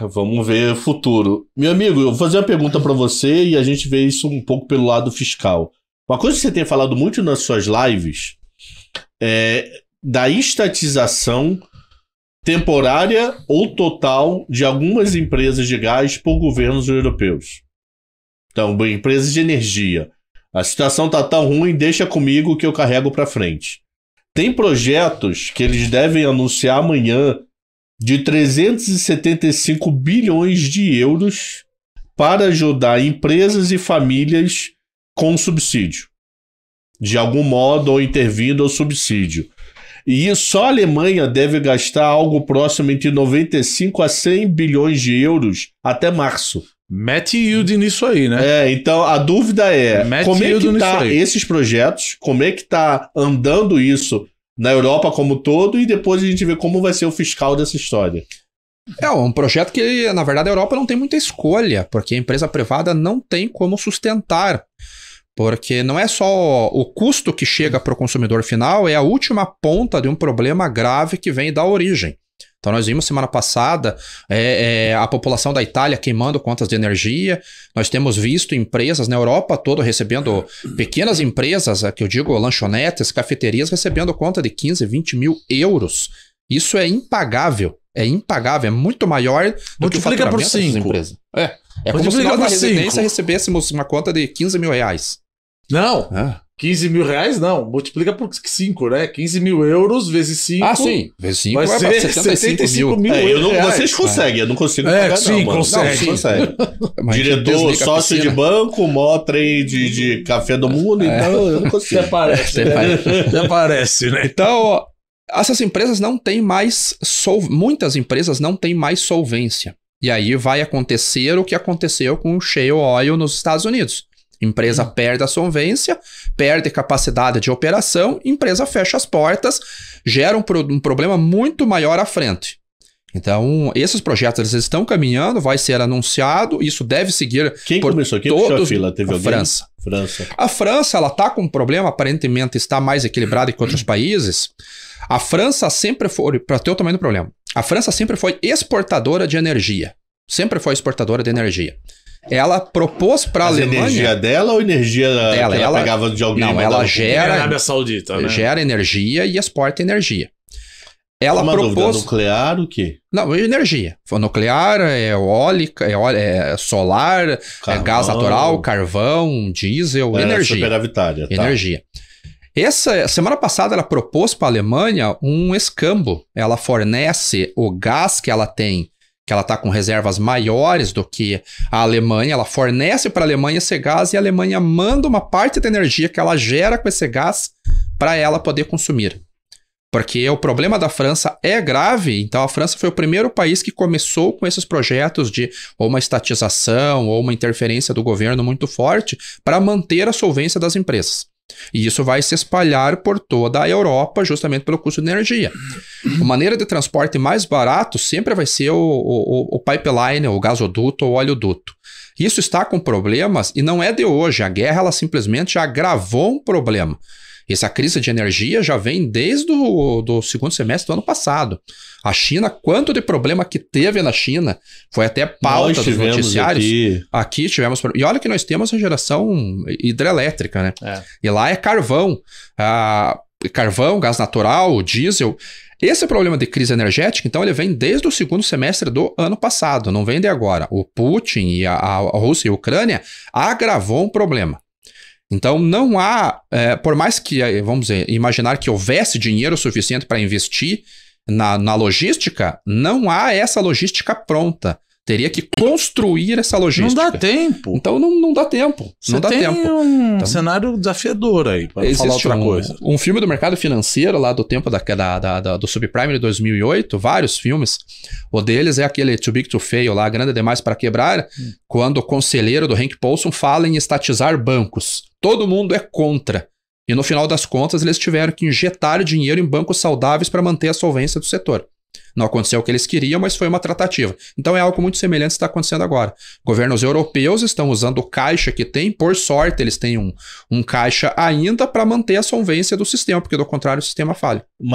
Vamos ver o futuro. Meu amigo, eu vou fazer uma pergunta para você e a gente vê isso um pouco pelo lado fiscal. Uma coisa que você tem falado muito nas suas lives é da estatização temporária ou total de algumas empresas de gás por governos europeus. Então, empresas de energia. A situação tá tão ruim, deixa comigo que eu carrego para frente. Tem projetos que eles devem anunciar amanhã de 375 bilhões de euros para ajudar empresas e famílias com subsídio, de algum modo ou intervindo ao subsídio. E só a Alemanha deve gastar algo próximo entre 95 a 100 bilhões de euros até março. Mete Yield nisso aí, né? É, então a dúvida é Mete como é que tá esses projetos, como é que tá andando isso na Europa como todo e depois a gente vê como vai ser o fiscal dessa história. É um projeto que, na verdade, a Europa não tem muita escolha, porque a empresa privada não tem como sustentar. Porque não é só o custo que chega para o consumidor final, é a última ponta de um problema grave que vem da origem. Então nós vimos semana passada é, é, a população da Itália queimando contas de energia. Nós temos visto empresas na Europa toda recebendo pequenas empresas, é, que eu digo lanchonetes, cafeterias, recebendo conta de 15, 20 mil euros. Isso é impagável. É impagável, é muito maior do Multiplica que o por cinco. É, é como se nós na residência cinco. recebêssemos uma conta de 15 mil reais. Não. Ah. 15 mil reais, não, multiplica por 5, né? 15 mil euros vezes 5. Ah, sim, vezes 5 vai, é ser 75, 75 mil. mil é, não, vocês conseguem, é. eu não consigo é, pagar, sim, não, consegue. Não, sim. consegue. Diretor, sócio de banco, mó trade de café do mundo, é. então eu não consigo. Até parece, né? Até parece, né? Então, essas empresas não têm mais, sol... muitas empresas não têm mais solvência. E aí vai acontecer o que aconteceu com o Shale Oil nos Estados Unidos. Empresa hum. perde a solvência, perde capacidade de operação, empresa fecha as portas, gera um, pro, um problema muito maior à frente. Então, esses projetos eles estão caminhando, vai ser anunciado, isso deve seguir. Quem por começou? Quem todos... a fila? Teve a alguém? França. França. A França ela está com um problema, aparentemente está mais equilibrada que outros países. A França sempre foi, para ter o tamanho do problema, a França sempre foi exportadora de energia. Sempre foi exportadora de energia ela propôs para a Alemanha. energia dela ou energia dela, que ela, ela pegava de alguém? Não, ela gera. Arábia Saudita, né? Gera energia e exporta energia. Ela Uma propôs. Dúvida, nuclear, o quê? Não, energia. Foi nuclear, é eólica, é, é solar, é carvão. É gás natural, carvão, diesel, é, energia. Superavitária, tá. Energia. Essa semana passada ela propôs para a Alemanha um escambo. Ela fornece o gás que ela tem que ela está com reservas maiores do que a Alemanha, ela fornece para a Alemanha esse gás e a Alemanha manda uma parte da energia que ela gera com esse gás para ela poder consumir. Porque o problema da França é grave, então a França foi o primeiro país que começou com esses projetos de ou uma estatização ou uma interferência do governo muito forte para manter a solvência das empresas. E isso vai se espalhar por toda a Europa, justamente pelo custo de energia. A maneira de transporte mais barato sempre vai ser o, o, o pipeline, o gasoduto ou oleoduto. Isso está com problemas e não é de hoje. A guerra ela simplesmente agravou um problema. Essa crise de energia já vem desde o do segundo semestre do ano passado. A China, quanto de problema que teve na China, foi até pauta dos noticiários. Aqui. aqui tivemos. E olha que nós temos a geração hidrelétrica, né? É. E lá é carvão. Ah, carvão, gás natural, diesel. Esse problema de crise energética, então, ele vem desde o segundo semestre do ano passado, não vem de agora. O Putin e a, a Rússia e a Ucrânia agravou um problema. Então não há, é, por mais que, é, vamos dizer, imaginar que houvesse dinheiro suficiente para investir na, na logística, não há essa logística pronta. Teria que construir essa logística. Não dá tempo. Então não, não dá tempo. Você não dá tem tempo. Um então, cenário desafiador aí, para falar outra um, coisa. Um filme do mercado financeiro, lá do tempo da, da, da, da do subprime de 2008, vários filmes. O deles é aquele too big to fail lá, grande demais para quebrar, hum. quando o conselheiro do Hank Paulson fala em estatizar bancos. Todo mundo é contra. E no final das contas, eles tiveram que injetar dinheiro em bancos saudáveis para manter a solvência do setor. Não aconteceu o que eles queriam, mas foi uma tratativa. Então é algo muito semelhante que está acontecendo agora. Governos europeus estão usando o caixa que tem, por sorte, eles têm um, um caixa ainda para manter a solvência do sistema, porque do contrário o sistema falha.